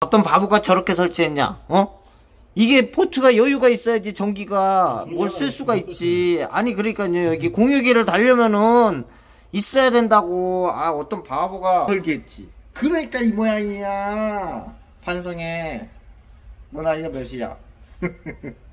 어떤 바보가 저렇게 설치했냐 어? 이게 포트가 여유가 있어야지 전기가 뭘 쓸 수가 있지 아니 그러니까요 여기 공유기를 달려면은 있어야 된다고 아 어떤 바보가 설계했지 그러니까 이 모양이야 반성해 너 나이가 몇이야